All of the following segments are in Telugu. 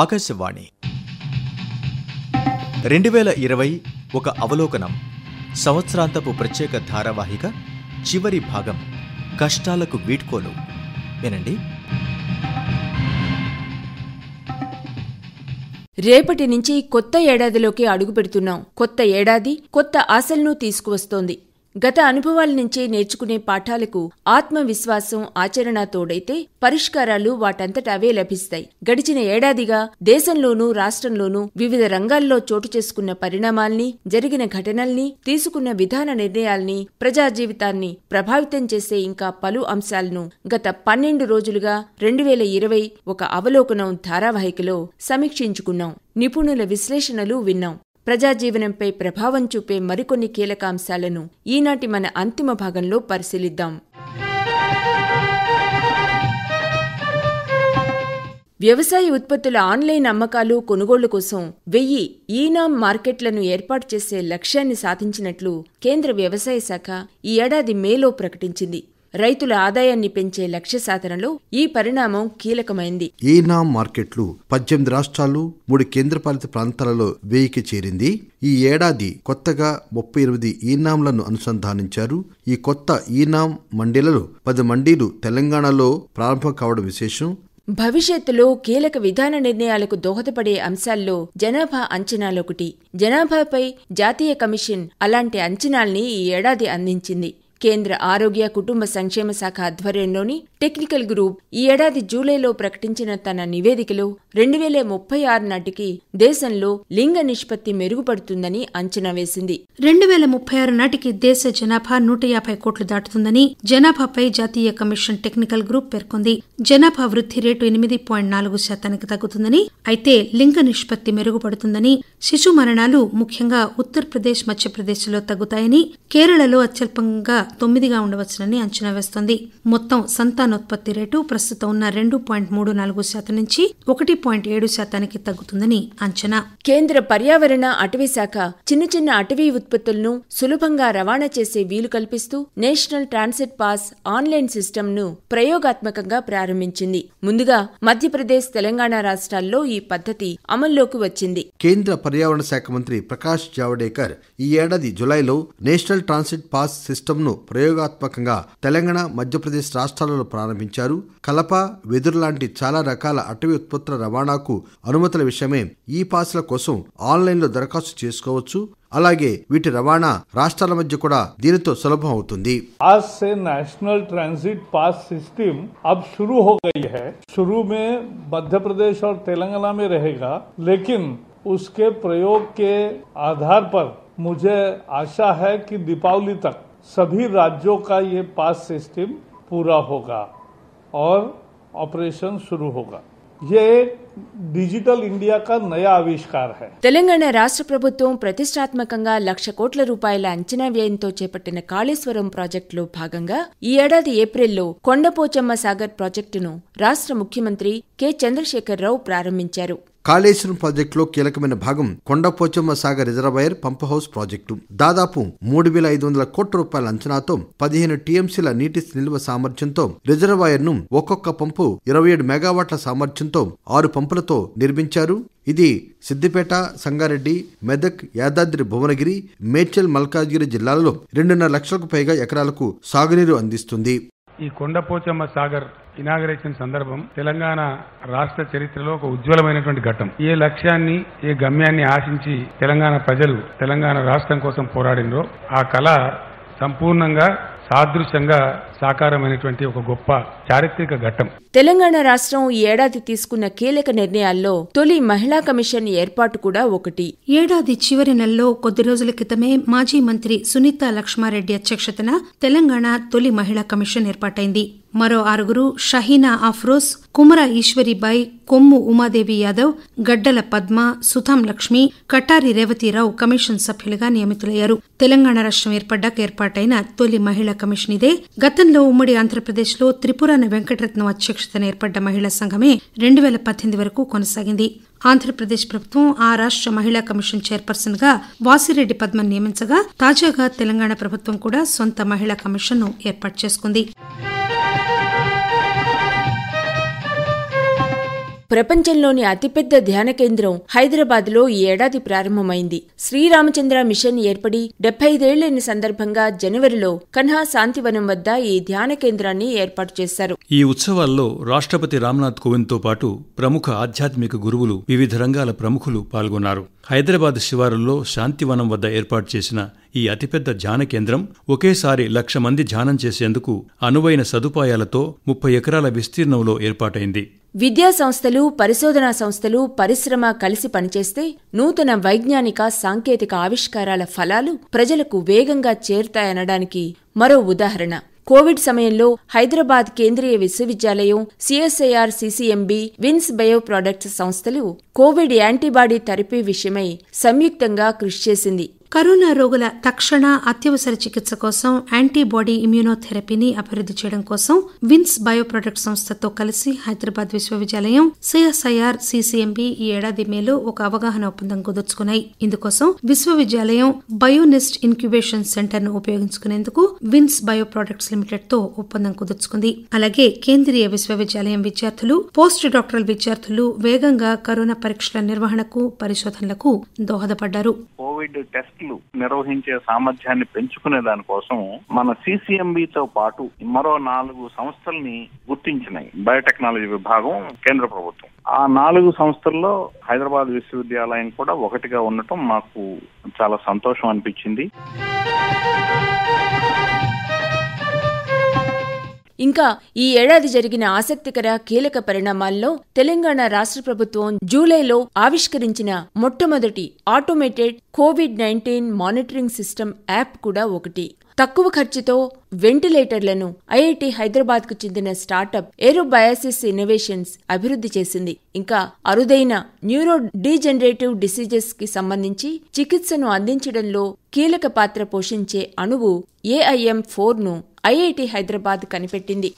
ఆకాశవాణి రెండు వేల ఇరవై ఒక అవలోకనం సంవత్సరాంతపు ప్రత్యేక ధారావాహిక చివరి భాగం కష్టాలకు వీడ్కోలు వినండి రేపటి నుంచి కొత్త ఏడాదిలోకి అడుగుపెడుతున్నాం కొత్త ఏడాది కొత్త ఆశలను తీసుకువస్తోంది గత అనుభవాల నుంచే నేర్చుకునే పాఠాలకు ఆత్మవిశ్వాసం ఆచరణ తోడైతే పరిష్కారాలు వాటంతట అవే లభిస్తాయి గడిచిన ఏడాదిగా దేశంలోనూ రాష్ట్రంలోనూ వివిధ రంగాల్లో చోటు చేసుకున్న పరిణామాల్ని జరిగిన ఘటనల్ని తీసుకున్న విధాన నిర్ణయాల్ని ప్రజా జీవితాన్ని ప్రభావితం చేసే ఇంకా పలు అంశాలను గత పన్నెండు రోజులుగా రెండు వేల ఇరవై ఒక అవలోకనం ధారావాహికలో సమీక్షించుకున్నాం నిపుణుల విశ్లేషణలు విన్నాం ప్రజాజీవనంపై ప్రభావం చూపే మరికొన్ని కీలక అంశాలను ఈనాటి మన అంతిమ భాగంలో పరిశీలిద్దాం వ్యవసాయ ఉత్పత్తుల ఆన్లైన్ అమ్మకాలు కొనుగోళ్ల కోసం వెయ్యి ఈనాం మార్కెట్లను ఏర్పాటు చేసే లక్ష్యాన్ని సాధించినట్లు కేంద్ర వ్యవసాయ శాఖ ఈ ఏడాది మేలో ప్రకటించింది రైతుల ఆదాయాన్ని పెంచే లక్ష్య సాధనలో ఈ పరిణామం కీలకమైంది ఈనా మార్కెట్లు పద్దెనిమిది రాష్ట్రాలు మూడు కేంద్రపాలిత ప్రాంతాలలో వెయ్యికి చేరింది ఈ ఏడాది కొత్తగా ముప్పై ఎనిమిది ఈనాంలను అనుసంధానించారు ఈ కొత్త ఈనాం మండీలలో పది మండీలు తెలంగాణలో ప్రారంభం కావడం విశేషం భవిష్యత్తులో కీలక విధాన నిర్ణయాలకు దోహదపడే అంశాల్లో జనాభా అంచనాలొకటి జనాభాపై జాతీయ కమిషన్ అలాంటి అంచనాల్ని ఈ ఏడాది అందించింది కేంద్ర ఆరోగ్య కుటుంబ సంక్షేమ శాఖ ఆధ్వర్యంలోని టెక్నికల్ గ్రూప్ ఈ ఏడాది జూలైలో ప్రకటించిన తన నివేదికలో రెండు వేల ముప్పై ఆరు నాటికి దేశంలో లింగ నిష్పత్తి మెరుగుపడుతుందని అంచనా వేసింది రెండు వేల ముప్పై ఆరు నాటికి దేశ జనాభా నూట యాభై కోట్లు దాటుతుందని జనాభాపై జాతీయ కమిషన్ టెక్నికల్ గ్రూప్ పేర్కొంది జనాభా వృద్ధి రేటు ఎనిమిది పాయింట్ నాలుగు శాతానికి తగ్గుతుందని అయితే లింగ నిష్పత్తి మెరుగుపడుతుందని శిశు మరణాలు ముఖ్యంగా ఉత్తరప్రదేశ్ లో తగ్గుతాయని కేరళలో అత్యల్పంగా తొమ్మిదిగా ఉండవచ్చునని అంచనా వేస్తోంది మొత్తం సంతానం సంతానోత్పత్తి రేటు ప్రస్తుతం ఉన్న రెండు పాయింట్ మూడు నాలుగు శాతం నుంచి ఒకటి పాయింట్ ఏడు శాతానికి తగ్గుతుందని అంచనా కేంద్ర పర్యావరణ అటవీ శాఖ చిన్న చిన్న అటవీ ఉత్పత్తులను సులభంగా రవాణా చేసే వీలు కల్పిస్తూ నేషనల్ ట్రాన్సిట్ పాస్ ఆన్లైన్ సిస్టమ్ను ప్రయోగాత్మకంగా ప్రారంభించింది ముందుగా మధ్యప్రదేశ్ తెలంగాణ రాష్ట్రాల్లో ఈ పద్ధతి అమల్లోకి వచ్చింది కేంద్ర పర్యావరణ శాఖ మంత్రి ప్రకాష్ జావడేకర్ ఈ ఏడాది జులైలో నేషనల్ ట్రాన్సిట్ పాస్ సిస్టమ్ను ప్రయోగాత్మకంగా తెలంగాణ మధ్యప్రదేశ్ రాష్ట్రాలలో ప్రారంభించారు కలప వెదురు లాంటి చాలా రకాల అటవీ ఉత్పత్తుల రవాణాకు అనుమతుల విషయమే ఈ పాసుల కోసం ఆన్లైన్లో దరఖాస్తు చేసుకోవచ్చు అలాగే వీటి రవాణా రాష్ట్రాల మధ్య కూడా దీనితో సులభం అవుతుంది national transit pass system pass system अब शुरू हो गई है शुरू में मध्य प्रदेश और उसके प्रयोग के आधार पर मुझे आशा है पूरा होगा और ऑपरेशन शुरू होगा ये డిజిటల్ ఇండియా కా నయా ఆవిష్కార్ తెలంగాణ రాష్ట్ర ప్రభుత్వం ప్రతిష్టాత్మకంగా లక్ష కోట్ల రూపాయల అంచనా వ్యయంతో చేపట్టిన కాళేశ్వరం ప్రాజెక్టులో భాగంగా ఈ ఏడాది ఏప్రిల్లో కొండపోచమ్మ సాగర్ ప్రాజెక్టును రాష్ట్ర ముఖ్యమంత్రి కె చంద్రశేఖరరావు ప్రారంభించారు కాళేశ్వరం ప్రాజెక్టులో కీలకమైన భాగం Kondapochamma Sagar reservoir pump house project దాదాపు మూడు వేల ఐదు వందల కోట్ల రూపాయల అంచనాతో పదిహేను టీఎంసీల నీటి నిల్వ సామర్థ్యంతో రిజర్వాయర్ ను ఒక్కొక్క పంపు ఇరవై ఏడు మెగావాట్ల సామర్థ్యంతో ఆరు పంపులతో నిర్మించారు ఇది సిద్దిపేట సంగారెడ్డి మెదక్ యాదాద్రి భువనగిరి మేడ్చల్ మల్కాజ్గిరి జిల్లాలలో రెండున్నర లక్షలకు పైగా ఎకరాలకు సాగునీరు అందిస్తుంది ఈ కొండపోచమ్మ సాగర్ ఇనాగరేషన్ సందర్భం తెలంగాణ రాష్ట్ర చరిత్రలో ఒక ఉజ్వలమైనటువంటి ఘట్టం ఏ లక్ష్యాన్ని ఏ గమ్యాన్ని ఆశించి తెలంగాణ ప్రజలు తెలంగాణ రాష్ట్రం కోసం పోరాడిందో ఆ కళ సంపూర్ణంగా సాదృశ్యంగా సాకారమైనటువంటి ఒక గొప్ప చారిత్రక ఘట్టం తెలంగాణ రాష్ట్రం ఈ ఏడాది తీసుకున్న కీలక నిర్ణయాల్లో తొలి మహిళా కమిషన్ ఏర్పాటు కూడా ఒకటి ఏడాది చివరి నెలలో కొద్ది రోజుల క్రితమే మాజీ మంత్రి సునీత లక్ష్మారెడ్డి అధ్యక్షతన తెలంగాణ తొలి మహిళా కమిషన్ ఏర్పాటైంది మరో ఆరుగురు షహీనా ఆఫ్రోస్ కుమర ఈశ్వరిబాయి కొమ్ము ఉమాదేవి యాదవ్ గడ్డల పద్మ సుధాం లక్ష్మి కటారి రేవతిరావు కమిషన్ సభ్యులుగా నియమితులయ్యారు తెలంగాణ రాష్ట్రం ఏర్పడ్డాక ఏర్పాటైన తొలి మహిళా కమిషన్ ఇదే గత దేశంలో ఉమ్మడి ఆంధ్రప్రదేశ్లో త్రిపుర వెంకటరత్నం అధ్యక్షతన ఏర్పడ్డ మహిళా సంఘమే రెండు వేల పద్దెనిమిది వరకు కొనసాగింది ఆంధ్రప్రదేశ్ ప్రభుత్వం ఆ రాష్ట మహిళా కమిషన్ చైర్పర్సన్ గా వాసిరెడ్డి పద్మను నియమించగా తాజాగా తెలంగాణ ప్రభుత్వం కూడా సొంత మహిళా కమిషన్ను ఏర్పాటు చేసుకుంది ప్రపంచంలోని అతిపెద్ద ధ్యాన కేంద్రం హైదరాబాద్లో ఈ ఏడాది ప్రారంభమైంది శ్రీరామచంద్ర మిషన్ ఏర్పడి డెబ్బై ఐదేళ్లైన సందర్భంగా జనవరిలో కన్హా శాంతివనం వద్ద ఈ ధ్యాన కేంద్రాన్ని ఏర్పాటు చేశారు ఈ ఉత్సవాల్లో రాష్ట్రపతి రామ్నాథ్ కోవింద్తో పాటు ప్రముఖ ఆధ్యాత్మిక గురువులు వివిధ రంగాల ప్రముఖులు పాల్గొన్నారు హైదరాబాద్ శివారుల్లో శాంతివనం వద్ద ఏర్పాటు చేసిన ఈ అతిపెద్ద ధ్యాన కేంద్రం ఒకేసారి లక్ష మంది ధ్యానం చేసేందుకు అనువైన సదుపాయాలతో ముప్పై ఎకరాల విస్తీర్ణంలో ఏర్పాటైంది విద్యా సంస్థలు పరిశోధనా సంస్థలు పరిశ్రమ కలిసి పనిచేస్తే నూతన వైజ్ఞానిక సాంకేతిక ఆవిష్కారాల ఫలాలు ప్రజలకు వేగంగా చేరుతాయనడానికి మరో ఉదాహరణ కోవిడ్ సమయంలో హైదరాబాద్ కేంద్రీయ విశ్వవిద్యాలయం CSIR CCMB Vins bio products సంస్థలు కోవిడ్ యాంటీబాడీ థెరపీ విషయమై సంయుక్తంగా కృషి చేసింది కరోనా రోగుల తక్షణ అత్యవసర చికిత్స కోసం యాంటీబాడీ ఇమ్యూనోథెరపీని అభివృద్ది చేయడం కోసం విన్స్ బయోప్రొడక్ట్ సంస్థతో కలిసి హైదరాబాద్ విశ్వవిద్యాలయం సిఎస్ఐఆర్ సిసిఎంబి ఈ ఏడాది మేలో ఒక అవగాహన ఒప్పందం కుదుర్చుకున్నాయి ఇందుకోసం విశ్వవిద్యాలయం బయోనెస్ట్ ఇన్క్యుబేషన్ సెంటర్ ను ఉపయోగించుకునేందుకు విన్స్ బయోప్రొడక్ట్స్ లిమిటెడ్ తో ఒప్పందం కుదుర్చుకుంది అలాగే కేంద్రీయ విశ్వవిద్యాలయం విద్యార్థులు పోస్ట్ డాక్టరల్ విద్యార్థులు వేగంగా కరోనా పరీక్షల నిర్వహణకు పరిశోధనలకు దోహదపడ్డారు కోవిడ్ టెస్టులు నిర్వహించే సామర్థ్యాన్ని పెంచుకునే దానికోసం మన సిసిఎంబితో పాటు మరో నాలుగు సంస్థల్ని గుర్తించినాయి బయోటెక్నాలజీ విభాగం కేంద్ర ప్రభుత్వం ఆ నాలుగు సంస్థల్లో హైదరాబాద్ విశ్వవిద్యాలయం కూడా ఒకటిగా ఉండటం మాకు చాలా సంతోషం అనిపించింది ఇంకా ఈ ఏడాది జరిగిన ఆసక్తికర కీలక పరిణామాల్లో తెలంగాణ రాష్ట్ర ప్రభుత్వం జూలైలో ఆవిష్కరించిన మొట్టమొదటి automated covid nineteen monitoring system app కూడా ఒకటి తక్కువ ఖర్చుతో వెంటిలేటర్లను ఐఐటి హైదరాబాద్ కు చెందిన స్టార్టప్ ఏరోబయాసిస్ ఇన్నోవేషన్స్ అభివృద్ధి చేసింది ఇంకా అరుదైన న్యూరో డీజనరేటివ్ డిసీజెస్ కి సంబంధించి చికిత్సను అందించడంలో కీలక పాత్ర పోషించే అణువు ఏఐఎం ఫోర్ను ఐఐటి హైదరాబాద్ కనిపెట్టింది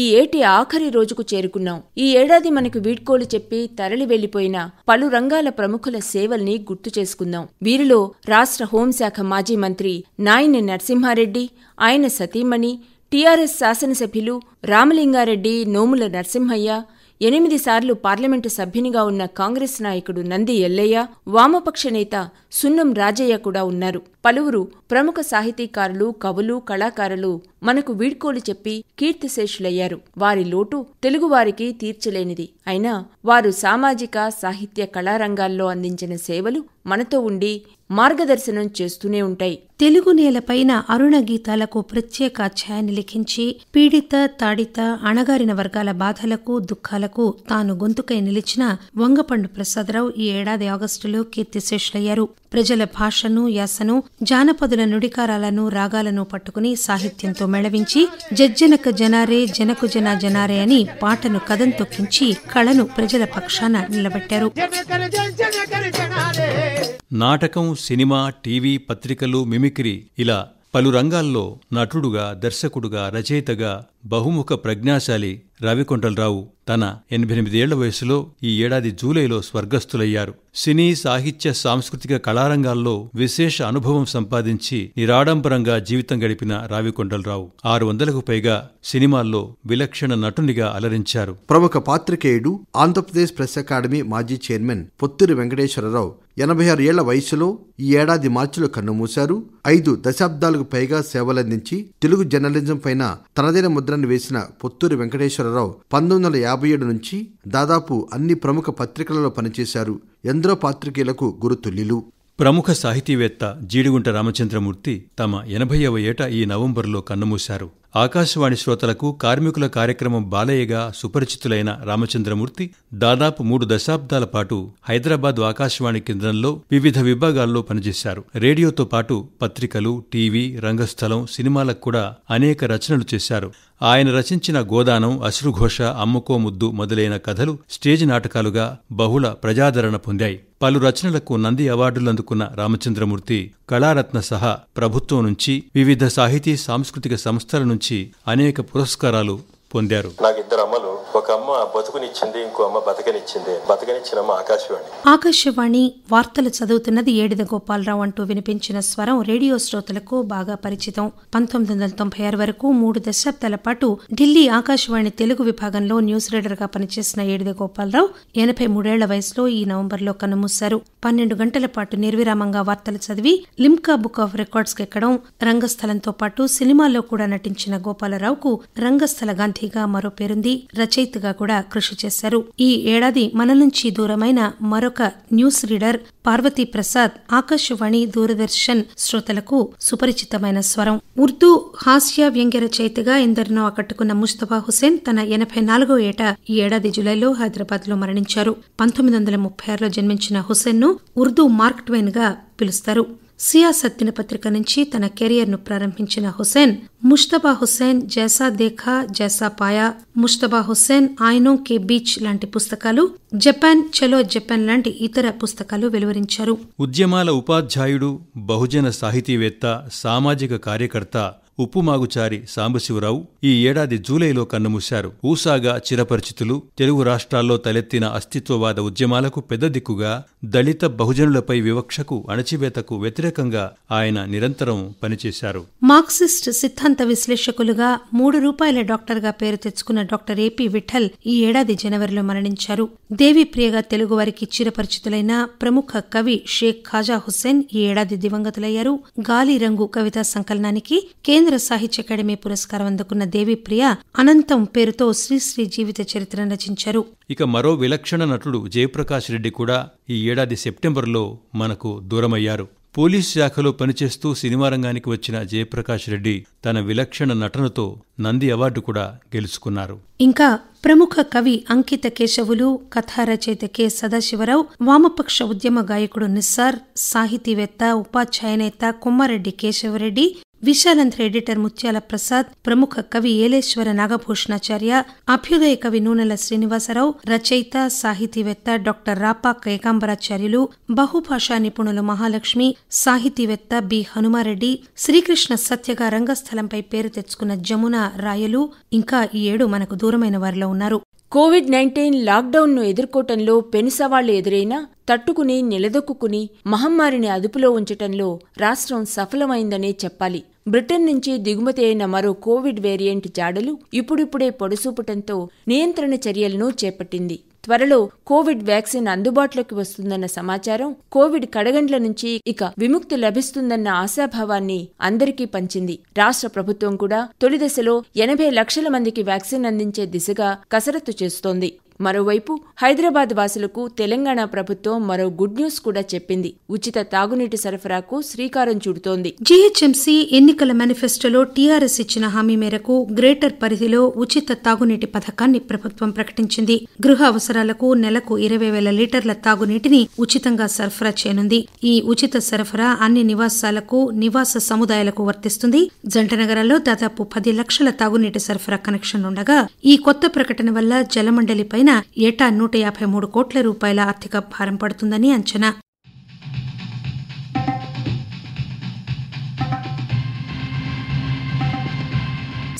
ఈ ఏటి ఆఖరి రోజుకు చేరుకున్నాం ఈ ఏడాది మనకు వీడ్కోలు చెప్పి తరలి వెళ్లిపోయిన పలు రంగాల ప్రముఖుల సేవల్ని గుర్తు చేసుకుందాం వీరిలో రాష్ట్ర హోంశాఖ మాజీ మంత్రి నాయని నరసింహారెడ్డి ఆయన సతీమణి టీఆర్ఎస్ శాసనసభ్యులు రామలింగారెడ్డి నోముల నరసింహయ్య ఎనిమిది సార్లు పార్లమెంటు సభ్యునిగా ఉన్న కాంగ్రెస్ నాయకుడు నంది ఎల్లయ్య వామపక్ష నేత సున్నం రాజయ్య కూడా ఉన్నారు పలువురు ప్రముఖ సాహితీకారులు కవులు కళాకారులు మనకు వీడ్కోలు చెప్పి కీర్తిశేషులయ్యారు వారి లోటు తెలుగువారికి తీర్చలేనిది అయినా వారు సామాజిక సాహిత్య కళారంగాల్లో అందించిన సేవలు మనతో ఉండి మార్గదర్శనం చేస్తూనే ఉంటాయి తెలుగు నేలపైన అరుణ గీతాలకు ప్రత్యేక అధ్యాయాన్ని లిఖించి పీడిత తాడిత అణగారిన వర్గాల బాధలకు దుఃఖాలకు తాను గొంతుకై నిలిచిన వంగపండు ప్రసాదరావు ఈ ఏడాది ఆగస్టులో కీర్తిశేషులయ్యారు ప్రజల భాషను యాసను జానపదుల నుడికారాలను రాగాలను పట్టుకుని సాహిత్యంతో మెళవించి జజ్జనక జనారే జనకు జన జనారే అని పాటను కథం తొక్కించి కళను ప్రజల పక్షాన నిలబెట్టారు నాటకం సినిమా టీవీ పత్రికలు మిమిక్రీ ఇలా పలు రంగాల్లో నటుడుగా దర్శకుడుగా రచయితగా బహుముఖ ప్రజ్ఞాశాలి రవికొండలరావు తన ఎనిమిదేళ్ల వయసులో ఈ ఏడాది జూలైలో స్వర్గస్థులయ్యారు సినీ సాహిత్య సాంస్కృతిక కళారంగాల్లో విశేష అనుభవం సంపాదించి నిరాడంబరంగా జీవితం గడిపిన రావికొండలరావు ఆరు వందలకు పైగా సినిమాల్లో విలక్షణ నటునిగా అలరించారు ప్రముఖ పాత్రికేయుడు ఆంధ్రప్రదేశ్ ప్రెస్ అకాడమీ మాజీ చైర్మన్ పొత్తిరి వెంకటేశ్వరరావు ఎనభై ఆరు ఏళ్ల వయసులో ఈ ఏడాది మార్చిలో కన్నుమూశారు ఐదు దశాబ్దాలకు పైగా సేవలందించి తెలుగు జర్నలిజం పైన తనదైన ముద్ర ముద్రను వేసిన పొత్తూరి వెంకటేశ్వరరావు పంతొమ్మిది వందల యాభై ఏడు నుంచి దాదాపు అన్ని ప్రముఖ పత్రికలలో పనిచేశారు ఎంద్రో పాత్రికేయులకు గురుతుల్లిలు ప్రముఖ సాహితీవేత్త జీడిగుంట రామచంద్రమూర్తి తమ ఎనభైవ ఏట ఈ నవంబర్లో కన్నుమూశారు ఆకాశవాణి శ్రోతలకు కార్మికుల కార్యక్రమం బాలయ్యగా సుపరిచితులైన రామచంద్రమూర్తి దాదాపు మూడు దశాబ్దాల పాటు హైదరాబాద్ ఆకాశవాణి కేంద్రంలో వివిధ విభాగాల్లో పనిచేశారు రేడియోతో పాటు పత్రికలు టీవీ రంగస్థలం సినిమాలకు కూడా అనేక రచనలు చేశారు ఆయన రచించిన గోదానం అశ్రుఘోష అమ్ముకో ముద్దు మొదలైన కథలు స్టేజ్ నాటకాలుగా బహుళ ప్రజాదరణ పొందాయి పలు రచనలకు నంది అవార్డులు అందుకున్న రామచంద్రమూర్తి కళారత్న సహా ప్రభుత్వం నుంచి వివిధ సాహితీ సాంస్కృతిక సంస్థల నుంచి నుంచి అనేక పురస్కారాలు పొందారు నాకు ఇద్దరు అమ్మలు ఒక అమ్మ బతుకునిచ్చింది ఇంకో అమ్మ బతకనిచ్చింది బతకనిచ్చిన అమ్మ ఆకాశవాణి ఆకాశవాణి వార్తలు చదువుతున్నది ఏడిద గోపాలరావు అంటూ వినిపించిన స్వరం రేడియో శ్రోతలకు బాగా పరిచితం పంతొమ్మిది వందల తొంభై ఆరు వరకు మూడు దశాబ్దాల పాటు ఢిల్లీ ఆకాశవాణి తెలుగు విభాగంలో న్యూస్ రీడర్ గా పనిచేసిన ఏడిద గోపాలరావు ఎనభై మూడేళ్ల వయసులో ఈ నవంబర్ లో కన్నుమూశారు పన్నెండు గంటల పాటు నిర్విరామంగా వార్తలు చదివి లిమ్కా బుక్ ఆఫ్ రికార్డ్స్ ఎక్కడం రంగస్థలంతో పాటు సినిమాల్లో కూడా నటించిన గోపాలరావుకు రంగస్థల గాంధీగా మరో పేరుంది రచయి రచయితగా కూడా కృషి చేశారు ఈ ఏడాది మన నుంచి దూరమైన మరొక న్యూస్ రీడర్ పార్వతీ ప్రసాద్ ఆకాశవాణి దూరదర్శన్ శ్రోతలకు సుపరిచితమైన స్వరం ఉర్దూ హాస్య వ్యంగ్య రచయితగా ఎందరినో ఆకట్టుకున్న ముస్తఫా హుసేన్ తన ఎనభై నాలుగో ఏట ఈ ఏడాది జులైలో హైదరాబాద్ లో మరణించారు పంతొమ్మిది వందల ముప్పై ఆరులో జన్మించిన హుసేన్ ను ఉర్దూ మార్క్ ట్వైన్ గా పిలుస్తారు సియాసత్ దినపత్రిక నుంచి తన కెరియర్ను ప్రారంభించిన హుస్సేన్ ముష్తబా హుస్సేన్ జైసా దేఖా జైసా పాయా ముష్తబా హుస్సేన్ ఆయనో కే బీచ్ లాంటి పుస్తకాలు జపాన్ చలో జపాన్ లాంటి ఇతర పుస్తకాలు వెలువరించారు ఉద్యమాల ఉపాధ్యాయుడు బహుజన సాహితీవేత్త సామాజిక కార్యకర్త ఉప్పుమాగుచారి సాంబశివరావు ఈ ఏడాది జూలైలో కన్నుమూశారు ఊసాగా చిరపరిచితులు తెలుగు రాష్ట్రాల్లో తలెత్తిన అస్తిత్వవాద ఉద్యమాలకు పెద్ద దిక్కుగా దళిత బహుజనులపై వివక్షకు అణచివేతకు వ్యతిరేకంగా ఆయన నిరంతరం పనిచేశారు మార్క్సిస్ట్ సిద్ధాంత విశ్లేషకులుగా మూడు రూపాయల డాక్టర్గా పేరు తెచ్చుకున్న డాక్టర్ ఏపీ విఠల్ ఈ ఏడాది జనవరిలో మరణించారు దేవిప్రియగా తెలుగువారికి చిరపరిచితులైన ప్రముఖ కవి షేక్ ఖాజా హుస్సేన్ ఈ ఏడాది దివంగతులయ్యారు గాలి రంగు కవితా సంకలనానికి కేంద్ర కేంద్ర సాహిత్య అకాడమీ పురస్కారం అందుకున్న దేవిప్రియ అనంతం పేరుతో శ్రీశ్రీ జీవిత చరిత్రను రచించారు ఇక మరో విలక్షణ నటుడు జయప్రకాష్ రెడ్డి కూడా ఈ ఏడాది సెప్టెంబర్లో మనకు దూరమయ్యారు పోలీస్ శాఖలో పనిచేస్తూ సినిమా రంగానికి వచ్చిన జయప్రకాష్ రెడ్డి తన విలక్షణ నటనతో నంది అవార్డు కూడా గెలుచుకున్నారు ఇంకా ప్రముఖ కవి అంకిత కేశవులు కథా రచయిత కె సదాశివరావు వామపక్ష ఉద్యమ గాయకుడు నిస్సార్ సాహితీవేత్త ఉపాధ్యాయనేత కుమ్మారెడ్డి కేశవరెడ్డి విశాలంధ్ర ఎడిటర్ ముత్యాల ప్రసాద్ ప్రముఖ కవి ఏలేశ్వర నాగభూషణాచార్య అభ్యుదయ కవి నూనెల శ్రీనివాసరావు రచయిత సాహితీవేత్త డాక్టర్ రాపా ఏకాంబరాచార్యులు బహుభాషా నిపుణులు మహాలక్ష్మి సాహితీవేత్త బి హనుమారెడ్డి శ్రీకృష్ణ సత్యగా రంగస్థలంపై పేరు తెచ్చుకున్న జమున రాయలు ఇంకా ఈ ఏడు మనకు దూరమైన వారిలో ఉన్నారు కోవిడ్ నైన్టీన్ లాక్డౌన్ను ఎదుర్కోవటంలో సవాళ్లు ఎదురైనా తట్టుకుని నిలదొక్కుని మహమ్మారిని అదుపులో ఉంచటంలో రాష్ట్రం సఫలమైందనే చెప్పాలి బ్రిటన్ నుంచి దిగుమతి అయిన మరో కోవిడ్ వేరియంట్ జాడలు ఇప్పుడిప్పుడే పొడసూపటంతో నియంత్రణ చర్యలను చేపట్టింది త్వరలో కోవిడ్ వ్యాక్సిన్ అందుబాటులోకి వస్తుందన్న సమాచారం కోవిడ్ కడగండ్ల నుంచి ఇక విముక్తి లభిస్తుందన్న ఆశాభావాన్ని అందరికీ పంచింది రాష్ట్ర ప్రభుత్వం కూడా తొలి దశలో ఎనభై లక్షల మందికి వ్యాక్సిన్ అందించే దిశగా కసరత్తు చేస్తోంది మరోవైపు హైదరాబాద్ వాసులకు తెలంగాణ ప్రభుత్వం మరో గుడ్ న్యూస్ కూడా చెప్పింది ఉచిత తాగునీటి సరఫరాకు శ్రీకారం చుడుతోంది జీహెచ్ఎంసీ ఎన్నికల మేనిఫెస్టోలో టీఆర్ఎస్ ఇచ్చిన హామీ మేరకు గ్రేటర్ పరిధిలో ఉచిత తాగునీటి పథకాన్ని ప్రభుత్వం ప్రకటించింది గృహ అవసరాలకు నెలకు ఇరవై వేల లీటర్ల తాగునీటిని ఉచితంగా సరఫరా చేయనుంది ఈ ఉచిత సరఫరా అన్ని నివాసాలకు నివాస సముదాయాలకు వర్తిస్తుంది జంట నగరాల్లో దాదాపు పది లక్షల తాగునీటి సరఫరా కనెక్షన్లుండగా ఈ కొత్త ప్రకటన వల్ల పైన ఏటా నూట యాభై మూడు కోట్ల రూపాయల ఆర్థిక భారం పడుతుందని అంచనా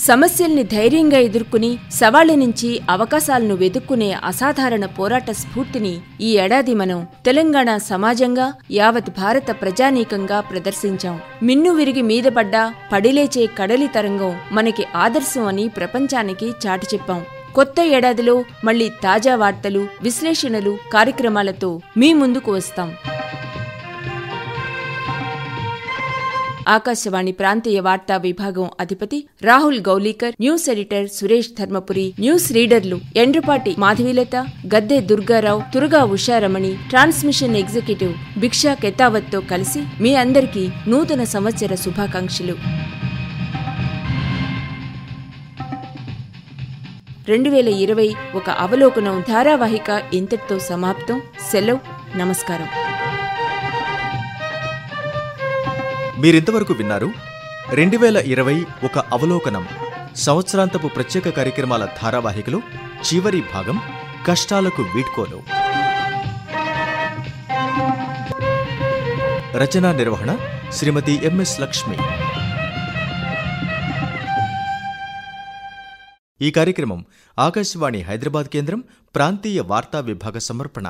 సమస్యల్ని ధైర్యంగా ఎదుర్కొని సవాళ్ల నుంచి అవకాశాలను వెతుక్కునే అసాధారణ పోరాట స్ఫూర్తిని ఈ ఏడాది మనం తెలంగాణ సమాజంగా యావత్ భారత ప్రజానీకంగా ప్రదర్శించాం మిన్ను విరిగి మీద పడిలేచే కడలి తరంగం మనకి ఆదర్శం అని ప్రపంచానికి చాటి చెప్పాం కొత్త ఏడాదిలో మళ్ళీ తాజా వార్తలు విశ్లేషణలు కార్యక్రమాలతో మీ ముందుకు వస్తాం ఆకాశవాణి ప్రాంతీయ వార్తా విభాగం అధిపతి Rahul Gaulikar news editor Suresh Dharmapuri news రీడర్లు ఎండ్రపాటి మాధవీలత గద్దె దుర్గారావు తురుగా ఉషారమణి ట్రాన్స్మిషన్ ఎగ్జిక్యూటివ్ భిక్షా కెతావత్తో కలిసి మీ అందరికీ నూతన సంవత్సర శుభాకాంక్షలు రెండు వేల ఇరవై ఒక అవలోకనం ధారావాహిక ఇంతటితో సమాప్తం సెలవు నమస్కారం మీరింతవరకు విన్నారు రెండు వేల ఇరవై ఒక అవలోకనం సంవత్సరాంతపు ప్రత్యేక కార్యక్రమాల ధారావాహికలు చివరి భాగం కష్టాలకు వీడ్కోలు రచనా నిర్వహణ శ్రీమతి ఎంఎస్ లక్ష్మి ఈ కార్యక్రమం ఆకాశవాణి హైదరాబాద్ కేంద్రం ప్రాంతీయ వార్తా విభాగ సమర్పణ